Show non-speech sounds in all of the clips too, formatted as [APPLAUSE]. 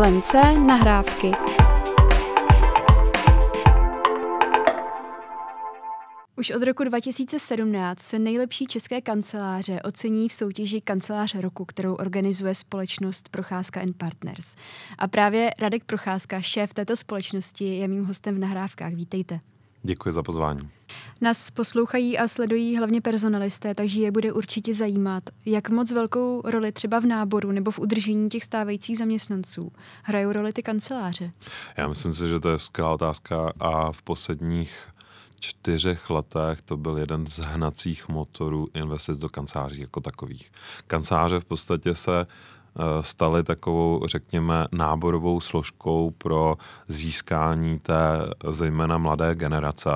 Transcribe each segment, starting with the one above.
LMC nahrávky. Už od roku 2017 se nejlepší české kanceláře ocení v soutěži Kancelář roku, kterou organizuje společnost Procházka and Partners. A právě Radek Procházka, šéf této společnosti, je mým hostem v nahrávkách. Vítejte. Děkuji za pozvání. Nás poslouchají a sledují hlavně personalisté, takže je bude určitě zajímat, jak moc velkou roli třeba v náboru nebo v udržení těch stávajících zaměstnanců hrajou roli ty kanceláře. Já myslím si, že to je skvělá otázka a v posledních čtyřech letech to byl jeden z hnacích motorů investic do kanceláří jako takových. Kanceláře v podstatě se Eh, staly takovou, řekněme, náborovou složkou pro získání té zejména mladé generace,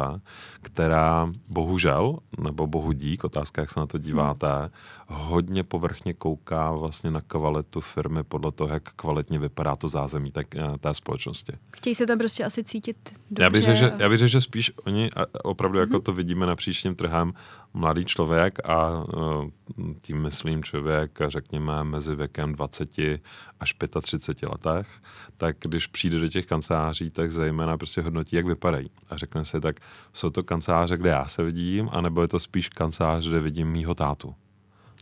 která bohužel, nebo bohu dík, otázka, jak se na to díváte, hodně povrchně kouká vlastně na kvalitu firmy podle toho, jak kvalitně vypadá to zázemí tak, eh, té společnosti. Chtějí se tam prostě asi cítit dobře. Já bych řekl, že, já bych řekl, že spíš oni, opravdu hmm. jako mhm. to vidíme na příštím trhem, mladý člověk a eh, tím myslím člověk, řekněme, mezi věkem 20 až 35 letech, tak když přijde do těch kanceláří, tak zejména prostě hodnotí, jak vypadají. A řekne si, tak jsou to kanceláře, kde já se vidím, anebo je to spíš kancelář, kde vidím mýho tátu.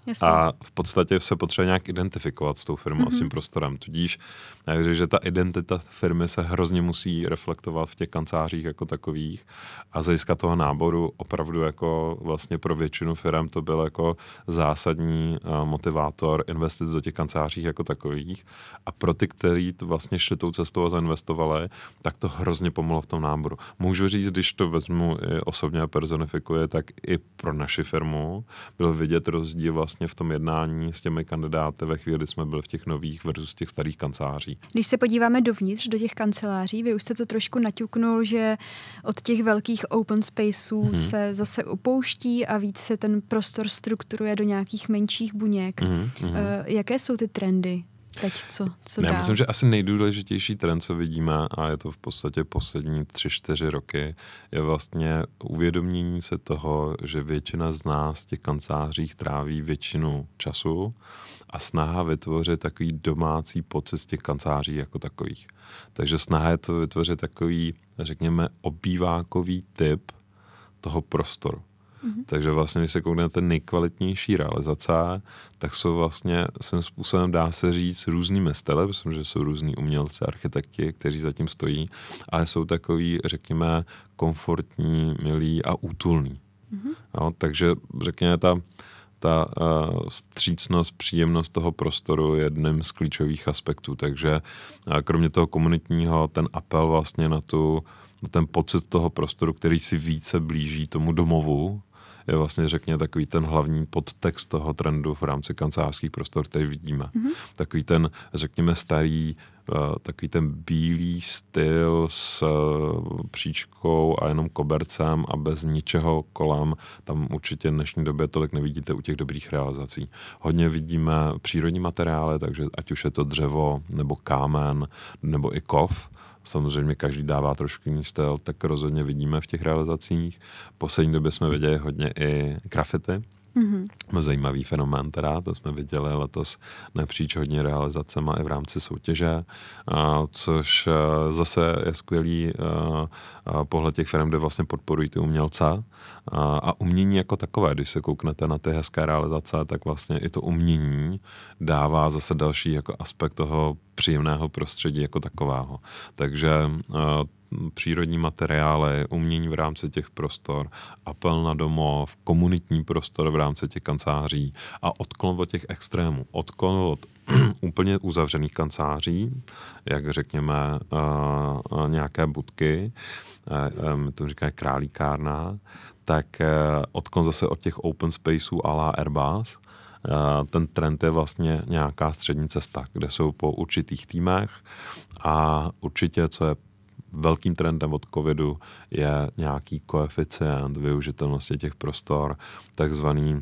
Jasně. A v podstatě se potřebuje nějak identifikovat s tou firmou mm-hmm. a s tím mhm. prostorem. Tudíž, takže, že ta identita firmy se hrozně musí reflektovat v těch kancelářích jako takových a z hlediska toho náboru opravdu jako vlastně pro většinu firm to byl jako zásadní eh, motivátor investic do těch kancelářích jako takových. A pro ty, kteří vlastně šli tou cestou a zainvestovali, tak to hrozně pomohlo v tom náboru. Můžu říct, když to vezmu i osobně a personifikuje, tak i pro naši firmu byl vidět rozdíl vlastně vlastně v tom jednání s těmi kandidáty ve chvíli, kdy jsme byli v těch nových versus těch starých kanceláří. Když se podíváme dovnitř do těch kanceláří, vy už jste to trošku naťuknul, že od těch velkých open spaceů hmm. se zase upouští a víc se ten prostor strukturuje do nějakých menších buněk. Hmm. Hmm. Jaké jsou ty trendy teď co, co dál? Já myslím, že asi nejdůležitější trend, co vidíme, a je to v podstatě poslední tři, čtyři roky, je vlastně uvědomění se toho, že většina z nás v těch kancelářích tráví většinu času a snaha vytvořit takový domácí pocit z těch kanceláří jako takových. Takže snaha je to vytvořit takový, řekněme, obývákový typ toho prostoru. Mm-hmm. Takže vlastně, když se kouknete nejkvalitnější realizace, tak jsou vlastně svým způsobem, dá se říct, různý mestele, že jsou různí umělci, architekti, kteří zatím stojí, ale jsou takový, řekněme, komfortní, milí a útulní. Mm-hmm. No, takže řekněme, ta, ta uh, eh, střícnost, příjemnost toho prostoru je jedním z klíčových aspektů. Takže uh, kromě toho komunitního, ten apel vlastně na tu na ten pocit toho prostoru, který si více blíží tomu domovu, je vlastně, řekně, takový ten hlavní podtext toho trendu v rámci kancelářských prostor, který vidíme. Mm-hmm. Takový ten, řekněme, starý eh, takový ten bílý styl s eh, příčkou a jenom kobercem a bez ničeho kolem, tam určitě v dnešní době tolik nevidíte u těch dobrých realizací. Hodně vidíme přírodní materiály, takže ať už je to dřevo nebo kámen nebo i kov, Samozřejmě každý dává trošku jiný styl, tak rozhodně vidíme v těch realizacích. V poslední době jsme viděli hodně i grafity, Mm-hmm. Zajímavý fenomén teda, to jsme viděli letos napříč hodně realizacema i v rámci soutěže, a což e, zase je skvělý e, e, pohled těch firm, kde vlastně podporují ty umělce a, a umění jako takové, když se kouknete na ty hezké realizace, tak vlastně i to umění dává zase další jako aspekt toho příjemného prostředí jako takového. Takže eh, přírodní materiály, umění v rámci těch prostor, apel na domov, komunitní prostor v rámci těch kanceláří a odklon od těch extrémů, odklon od [CLEARS THROAT] úplně uzavřených kanceláří, jak řekněme eh, nějaké budky, my eh, to říkáme králíkárna, tak odklon zase od těch open spaceů a la Airbus, ten trend je vlastně nějaká střední cesta, kde jsou po určitých týmech a určitě, co je velkým trendem od covidu, je nějaký koeficient využitelnosti těch prostor, takzvaný,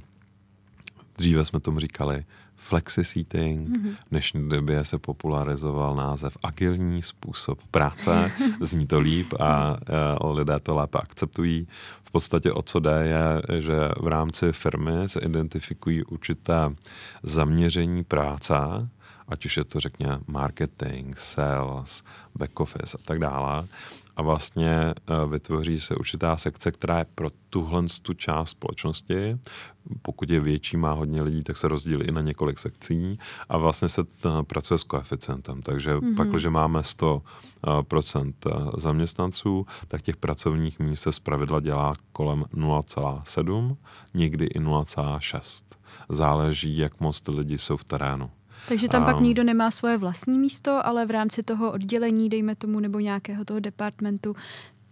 dříve jsme tomu říkali flexi seating. Mm-hmm. V dnešní době se popularizoval název agilní způsob práce. [LAUGHS] Zní to líp a uh, lidé to lépe akceptují. V podstatě o co jde je, že v rámci firmy se identifikují určité zaměření práce, ať už je to řekně, marketing, sales, back office a tak dále. A vlastně e, vytvoří se určitá sekce, která je pro tuhle tu část společnosti. Pokud je větší, má hodně lidí, tak se rozdílí i na několik sekcí a vlastně se pracuje s koeficientem. Takže mm-hmm. pak, když máme 100% e, e, zaměstnanců, tak těch pracovních míst se zpravidla dělá kolem 0,7, někdy i 0,6. Záleží, jak moc ty lidi jsou v terénu. Takže tam a... pak nikdo nemá svoje vlastní místo, ale v rámci toho oddělení, dejme tomu, nebo nějakého toho departmentu,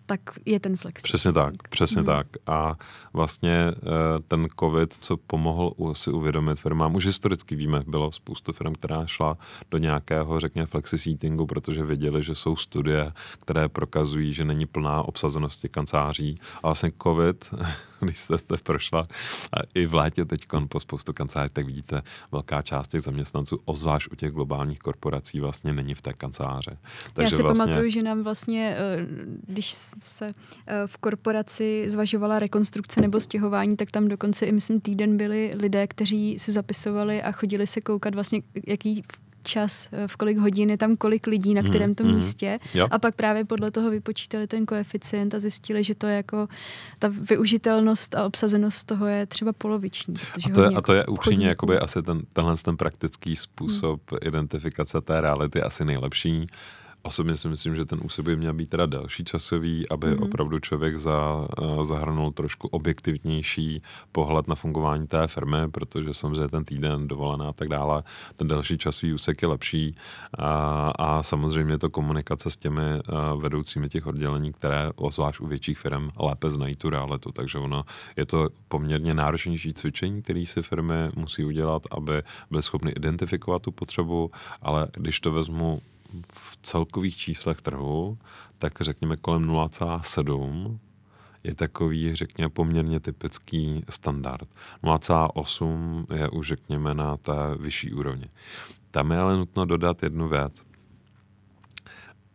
tak je ten flex. Přesně tak, přesně hmm. tak. A vlastně eh, ten COVID, co pomohl si uvědomit firmám, už historicky víme, bylo spoustu firm, která šla do nějakého, řekněme, flexi seatingu, protože věděli, že jsou studie, které prokazují, že není plná obsazenosti kanceláří. A vlastně COVID [LAUGHS] když jste, jste prošla a i v létě teď po spoustu kanceláří, tak vidíte, velká část těch zaměstnanců, ozvlášť u těch globálních korporací, vlastně není v té kanceláře. Takže Já si vlastně... pamatuju, že nám vlastně, eh, když se eh, v korporaci zvažovala rekonstrukce nebo stěhování, tak tam dokonce i myslím týden byli lidé, kteří si zapisovali a chodili se koukat vlastně, jaký čas, eh, v kolik hodin je tam kolik lidí na mhm, kterém tom mm, místě. Jo. A pak právě podle toho vypočítali ten koeficient a zjistili, že to je jako ta využitelnost a obsazenost toho je třeba poloviční. A to je, a to je jako upřímně jakoby asi ten, tenhle ten praktický hmm. způsob mm. identifikace té reality asi nejlepší. Osobně si myslím, že ten úsek by měl být teda delší časový, aby mm-hmm. opravdu člověk za, eh, zahrnul trošku objektivnější pohled na fungování té firmy, protože samozřejmě ten týden dovolená a tak dále, ten delší časový úsek je lepší a, a samozřejmě to komunikace s těmi eh, vedoucími těch oddělení, které zvlášť u větších firm lépe znají tu realitu, takže ono je to poměrně náročnější cvičení, který si firmy musí udělat, aby byly schopny identifikovat tu potřebu, ale když to vezmu v celkových číslech trhu, tak řekněme kolem 0,7 je takový, řekněme, poměrně typický standard. 0,8 je už, řekněme, na té vyšší úrovni. Tam je ale nutno dodat jednu věc.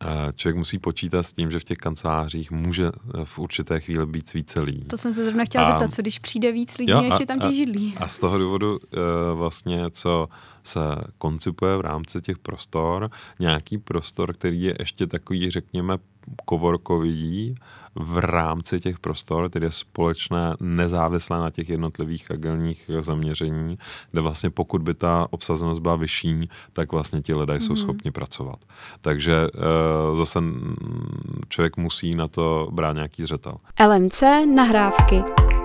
Eh, člověk musí počítat s tím, že v těch kancelářích může eh, v určité chvíli být více lidí. To jsem se zrovna chtěla a, zeptat, co když přijde víc lidí, jo, než a, je tam těch židlí. A z toho důvodu eh, vlastně, co se koncipuje v rámci těch prostor, nějaký prostor, který je ještě takový, řekněme, kovorkový v rámci těch prostor, tedy je společné, nezávislé na těch jednotlivých agilních zaměření, kde vlastně pokud by ta obsazenost byla vyšší, tak vlastně ti lidé jsou mm-hmm. schopni pracovat. Takže e, zase člověk musí na to brát nějaký zřetel. LMC nahrávky.